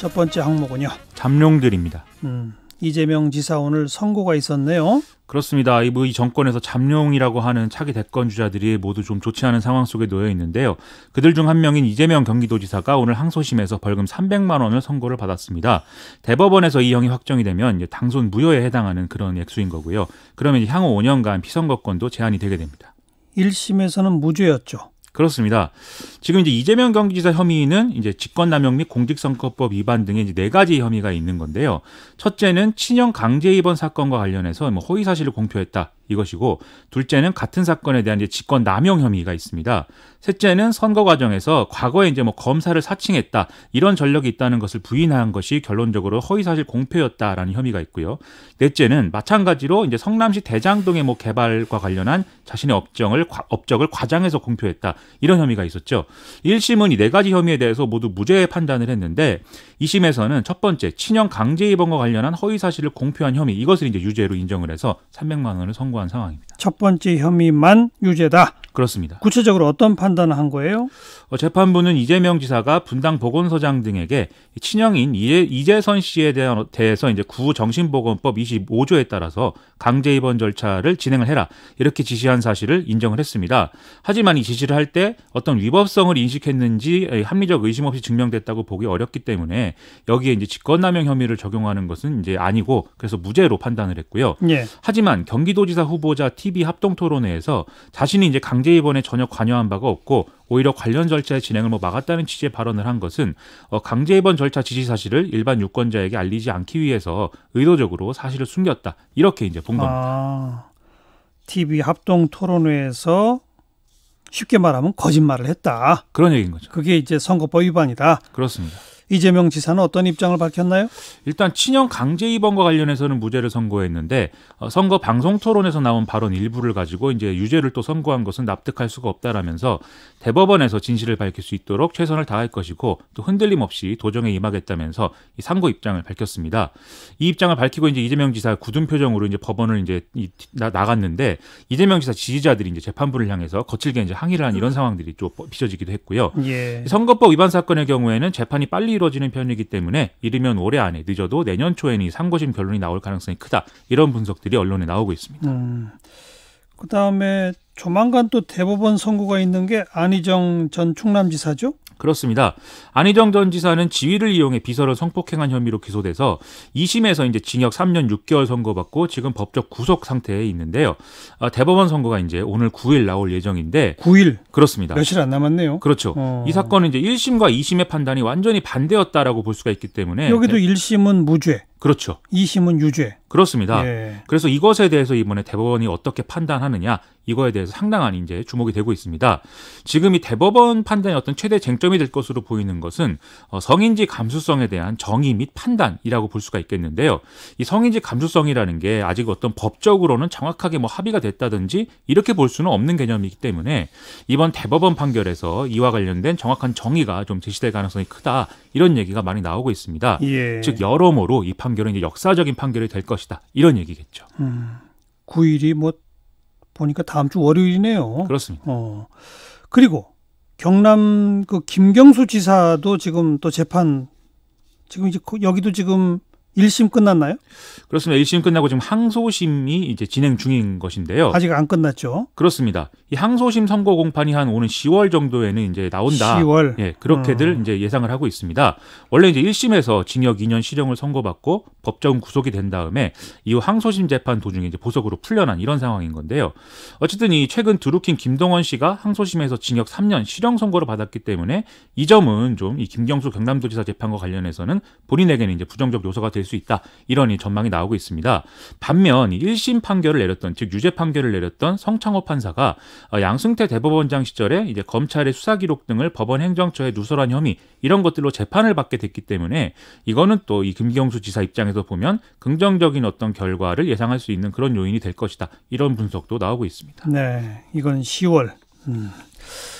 첫 번째 항목은요. 잠룡들입니다. 음, 이재명 지사 오늘 선고가 있었네요. 그렇습니다. 뭐 이, 정권에서 잠룡이라고 하는 차기 대권 주자들이 모두 좀 좋지 않은 상황 속에 놓여 있는데요. 그들 중 한 명인 이재명 경기도지사가 오늘 항소심에서 벌금 300만 원을 선고를 받았습니다. 대법원에서 이 형이 확정이 되면 당선 무효에 해당하는 그런 액수인 거고요. 그러면 향후 5년간 피선거권도 제한이 되게 됩니다. 1심에서는 무죄였죠. 그렇습니다. 지금 이제 이재명 경기지사 혐의는 이제 직권남용 및 공직선거법 위반 등의 이제 네 가지 혐의가 있는 건데요. 첫째는 친형 강제 입원 사건과 관련해서 뭐 허위 사실을 공표했다 이것이고 둘째는 같은 사건에 대한 이제 직권 남용 혐의가 있습니다. 셋째는 선거 과정에서 과거에 이제 뭐 검사를 사칭했다 이런 전력이 있다는 것을 부인한 것이 결론적으로 허위사실 공표였다라는 혐의가 있고요. 넷째는 마찬가지로 이제 성남시 대장동의 뭐 개발과 관련한 자신의 업정을 업적을 과장해서 공표했다 이런 혐의가 있었죠. 1심은 이 네 가지 혐의에 대해서 모두 무죄 판단을 했는데 2심에서는 첫 번째 친형 강제 입원과 관련한 허위사실을 공표한 혐의 이것을 이제 유죄로 인정을 해서 300만 원을 선고. 신고한 상황입니다. 첫 번째 혐의만 유죄다. 그렇습니다. 구체적으로 어떤 판단을 한 거예요? 어, 재판부는 이재명 지사가 분당 보건소장 등에게 친형인 이재, 선 씨에 대한, 대해서 이제 구정신보건법 25조에 따라서 강제 입원 절차를 진행을 해라 이렇게 지시한 사실을 인정을 했습니다. 하지만 이 지시를 할 때 어떤 위법성을 인식했는지 합리적 의심 없이 증명됐다고 보기 어렵기 때문에 여기에 이제 직권남용 혐의를 적용하는 것은 이제 아니고 그래서 무죄로 판단을 했고요. 예. 하지만 경기도지사 후보자 TV 합동 토론회에서 자신이 이제 강 강제 입원에 전혀 관여한 바가 없고 오히려 관련 절차의 진행을 뭐 막았다는 취지의 발언을 한 것은 어, 강제 입원 절차 지시 사실을 일반 유권자에게 알리지 않기 위해서 의도적으로 사실을 숨겼다 이렇게 이제 본 겁니다. 아, TV 합동 토론회에서 쉽게 말하면 거짓말을 했다. 그런 얘기인 거죠. 그게 이제 선거법 위반이다. 그렇습니다. 이재명 지사는 어떤 입장을 밝혔나요? 일단 친형 강제 입원과 관련해서는 무죄를 선고했는데 어, 선거 방송 토론에서 나온 발언 일부를 가지고 이제 유죄를 또 선고한 것은 납득할 수가 없다라면서 대법원에서 진실을 밝힐 수 있도록 최선을 다할 것이고 또 흔들림 없이 도정에 임하겠다면서 이 상고 입장을 밝혔습니다. 이 입장을 밝히고 이제 이재명 지사 굳은 표정으로 이제 법원을 이제 나, 갔는데 이재명 지사 지지자들이 이제 재판부를 향해서 거칠게 이제 항의를 한 이런 상황들이 좀 빚어지기도 했고요. 예. 선거법 위반 사건의 경우에는 재판이 빨리 이뤄지는 편이기 때문에 이르면 올해 안에 늦어도 내년 초에는 이 상고심 결론이 나올 가능성이 크다. 이런 분석들이 언론에 나오고 있습니다. 음. 그다음에 조만간 또 대법원 선고가 있는 게 안희정 전 충남지사죠? 그렇습니다. 안희정 전 지사는 지위를 이용해 비서를 성폭행한 혐의로 기소돼서 2심에서 이제 징역 3년 6개월 선고받고 지금 법적 구속 상태에 있는데요. 아, 대법원 선고가 이제 오늘 9일 나올 예정인데 9일 그렇습니다. 며칠 안 남았네요. 그렇죠. 어... 이 사건은 이제 1심과 2심의 판단이 완전히 반대였다라고 볼 수가 있기 때문에 여기도 1심은 무죄. 그렇죠. 2심은 유죄. 그렇습니다. 예. 그래서 이것에 대해서 이번에 대법원이 어떻게 판단하느냐 이거에 대해서 상당한 이제 주목이 되고 있습니다. 지금 이 대법원 판단의 어떤 최대 쟁점이 될 것으로 보이는 것은 어, 성인지 감수성에 대한 정의 및 판단이라고 볼 수가 있겠는데요. 이 성인지 감수성이라는 게 아직 어떤 법적으로는 정확하게 뭐 합의가 됐다든지 이렇게 볼 수는 없는 개념이기 때문에 이번 대법원 판결에서 이와 관련된 정확한 정의가 좀 제시될 가능성이 크다 이런 얘기가 많이 나오고 있습니다. 예. 즉 여러모로 이 판결은 이제 역사적인 판결이 될 것이다. 이런 얘기겠죠. 음, 9일이 뭐 보니까 다음 주 월요일이네요. 그렇습니다. 어. 그리고 경남 그 김경수 지사도 지금 또 재판 지금 이제 그 여기도 지금 1심 끝났나요? 그렇습니다. 1심 끝나고 지금 항소심이 이제 진행 중인 것인데요. 아직 안 끝났죠. 그렇습니다. 이 항소심 선고 공판이 한 오는 10월 정도에는 이제 나온다. 10월. 예, 그렇게들 음. 이제 예상을 하고 있습니다. 원래 이제 1심에서 징역 2년 실형을 선고받고 법정 구속이 된 다음에 이후 항소심 재판 도중에 이제 보석으로 풀려난 이런 상황인 건데요. 어쨌든 이 최근 드루킹 김동원 씨가 항소심에서 징역 3년 실형 선고를 받았기 때문에 이 점은 좀 이 김경수 경남도지사 재판과 관련해서는 본인에게는 이제 부정적 요소가 될 될수 있다. 이런 전망이 나오고 있습니다. 반면 1심 판결을 내렸던 즉 유죄 판결을 내렸던 성창호 판사가 어, 양승태 대법원장 시절에 이제 검찰의 수사 기록 등을 법원 행정처에 누설한 혐의 이런 것들로 재판을 받게 됐기 때문에 이거는 또이 김경수 지사 입장에서 보면 긍정적인 어떤 결과를 예상할 수 있는 그런 요인이 될 것이다. 이런 분석도 나오고 있습니다. 네, 이건 10월. 음.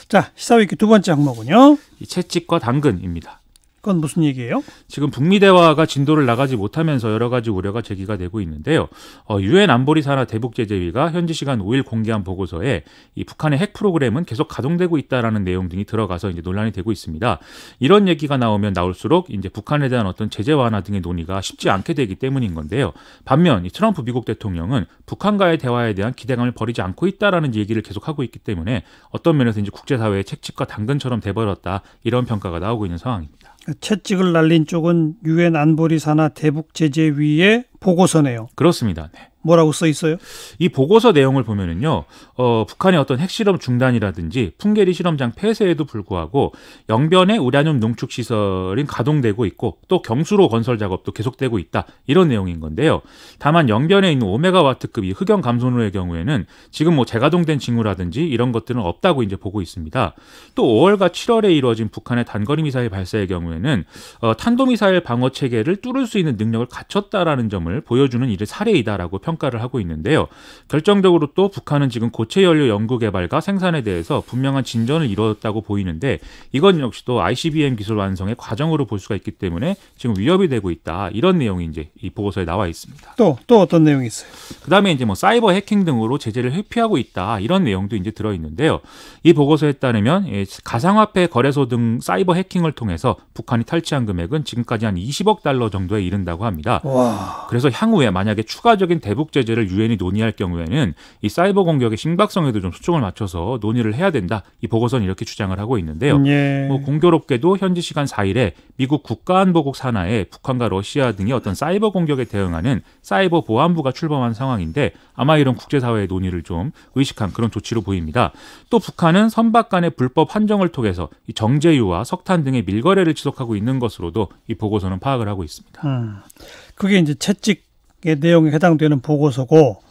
자, 시사위키 두 번째 항목은요. 이 채찍과 당근입니다. 그건 무슨 얘기예요? 지금 북미 대화가 진도를 나가지 못하면서 여러 가지 우려가 제기가 되고 있는데요. 어, 유엔 안보리 산하 대북 제재위가 현지 시간 5일 공개한 보고서에 이 북한의 핵 프로그램은 계속 가동되고 있다라는 내용 등이 들어가서 이제 논란이 되고 있습니다. 이런 얘기가 나오면 나올수록 이제 북한에 대한 어떤 제재 완화 등의 논의가 쉽지 않게 되기 때문인 건데요. 반면 이 트럼프 미국 대통령은 북한과의 대화에 대한 기대감을 버리지 않고 있다라는 얘기를 계속하고 있기 때문에 어떤 면에서 이제 국제사회의 책집과 당근처럼 돼버렸다 이런 평가가 나오고 있는 상황입니다. 채찍을 날린 쪽은 유엔 안보리 산하 대북 제재 위의 보고서네요. 그렇습니다. 네. 뭐라고 써 있어요? 이 보고서 내용을 보면은요, 어, 북한의 어떤 핵실험 중단이라든지 풍계리 실험장 폐쇄에도 불구하고 영변에 우라늄 농축 시설이 가동되고 있고 또 경수로 건설 작업도 계속되고 있다 이런 내용인 건데요. 다만 영변에 있는 오메가와트급이 흑연 감소로의 경우에는 지금 뭐 재가동된 징후라든지 이런 것들은 없다고 이제 보고 있습니다. 또 5월과 7월에 이루어진 북한의 단거리 미사일 발사의 경우에는 어, 탄도 미사일 방어 체계를 뚫을 수 있는 능력을 갖췄다라는 점을 보여주는 일의 사례이다라고. 평가를 하고 있는데요. 결정적으로 또 북한은 지금 고체 연료 연구 개발과 생산에 대해서 분명한 진전을 이뤘다고 보이는데 이건 역시도 ICBM 기술 완성의 과정으로 볼 수가 있기 때문에 지금 위협이 되고 있다. 이런 내용이 이제 이 보고서에 나와 있습니다. 또 또 어떤 내용이 있어요? 그다음에 이제 뭐 사이버 해킹 등으로 제재를 회피하고 있다. 이런 내용도 이제 들어 있는데요. 이 보고서에 따르면 예, 가상화폐 거래소 등 사이버 해킹을 통해서 북한이 탈취한 금액은 지금까지 한 20억 달러 정도에 이른다고 합니다. 와. 그래서 향후에 만약에 추가적인 대북 대북 제재를 유엔이 논의할 경우에는 이 사이버 공격의 심각성에도 좀 초점을 맞춰서 논의를 해야 된다. 이 보고서는 이렇게 주장을 하고 있는데요. 예. 뭐 공교롭게도 현지 시간 4일에 미국 국가안보국 산하에 북한과 러시아 등의 어떤 사이버 공격에 대응하는 사이버 보안부가 출범한 상황인데 아마 이런 국제사회의 논의를 좀 의식한 그런 조치로 보입니다. 또 북한은 선박 간의 불법 환정을 통해서 정제유와 석탄 등의 밀거래를 지속하고 있는 것으로도 이 보고서는 파악을 하고 있습니다. 음, 그게 이제 채찍 내용에 해당되는 보고서고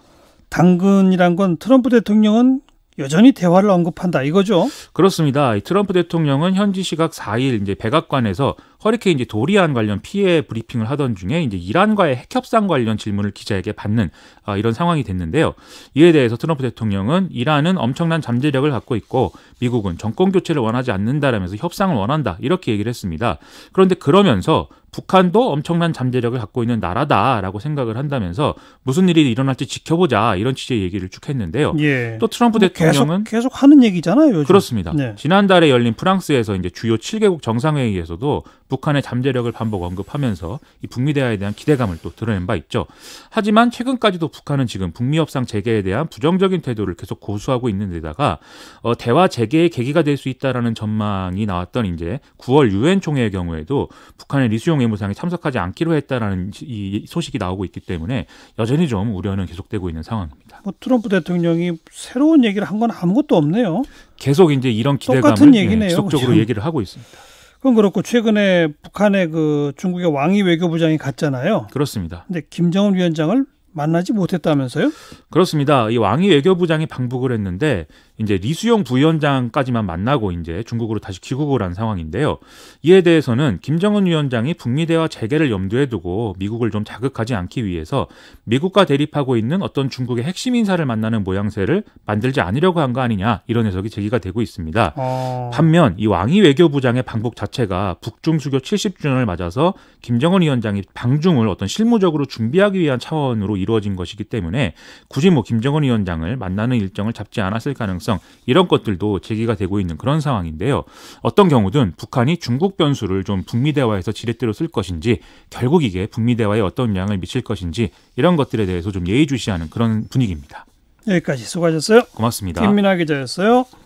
당근이란 건 트럼프 대통령은 여전히 대화를 언급한다 이거죠? 그렇습니다. 트럼프 대통령은 현지 시각 4일 이제 백악관에서 허리케인 이제 도리안 관련 피해 브리핑을 하던 중에 이제 이란과의 핵 협상 관련 질문을 기자에게 받는 아, 이런 상황이 됐는데요. 이에 대해서 트럼프 대통령은 이란은 엄청난 잠재력을 갖고 있고 미국은 정권 교체를 원하지 않는다라면서 협상을 원한다 이렇게 얘기를 했습니다. 그런데 그러면서 북한도 엄청난 잠재력을 갖고 있는 나라다라고 생각을 한다면서 무슨 일이 일어날지 지켜보자 이런 취지의 얘기를 쭉 했는데요. 예. 또 트럼프 뭐 대통령은 계속, 계속, 하는 얘기잖아요. 요즘. 그렇습니다. 네. 지난달에 열린 프랑스에서 이제 주요 7개국 정상회의에서도 북한의 잠재력을 반복 언급하면서 이 북미 대화에 대한 기대감을 또 드러낸 바 있죠. 하지만 최근까지도 북한은 지금 북미 협상 재개에 대한 부정적인 태도를 계속 고수하고 있는 데다가 어, 대화 재개의 계기가 될 수 있다라는 전망이 나왔던 이제 9월 유엔 총회의 경우에도 북한의 리수용 이재명 외무상이 참석하지 않기로 했다라는 이 소식이 나오고 있기 때문에 여전히 좀 우려는 계속되고 있는 상황입니다. 뭐 트럼프 대통령이 새로운 얘기를 한 건 아무것도 없네요. 계속 이제 이런 기대감을 네, 얘기네요, 예, 지속적으로 그렇죠? 얘기를 하고 있습니다. 그건 그렇고 최근에 북한의 그 중국의 왕이 외교부장이 갔잖아요. 그렇습니다. 근데 김정은 위원장을 만나지 못했다면서요? 그렇습니다. 이 왕이 외교부장이 방북을 했는데 이제 리수용 부위원장까지만 만나고 이제 중국으로 다시 귀국을 한 상황인데요. 이에 대해서는 김정은 위원장이 북미 대화 재개를 염두에 두고 미국을 좀 자극하지 않기 위해서 미국과 대립하고 있는 어떤 중국의 핵심 인사를 만나는 모양새를 만들지 않으려고 한 거 아니냐 이런 해석이 제기가 되고 있습니다. 어... 반면 이 왕이 외교부장의 방북 자체가 북중 수교 70주년을 맞아서 김정은 위원장이 방중을 어떤 실무적으로 준비하기 위한 차원으로 이루 이루어진 것이기 때문에 굳이 뭐 김정은 위원장을 만나는 일정을 잡지 않았을 가능성 이런 것들도 제기가 되고 있는 그런 상황인데요. 어떤 경우든 북한이 중국 변수를 좀 북미 대화에서 지렛대로 쓸 것인지 결국 이게 북미 대화에 어떤 영향을 미칠 것인지 이런 것들에 대해서 좀 예의주시하는 그런 분위기입니다. 여기까지 수고하셨어요. 고맙습니다. 김민아 기자였어요.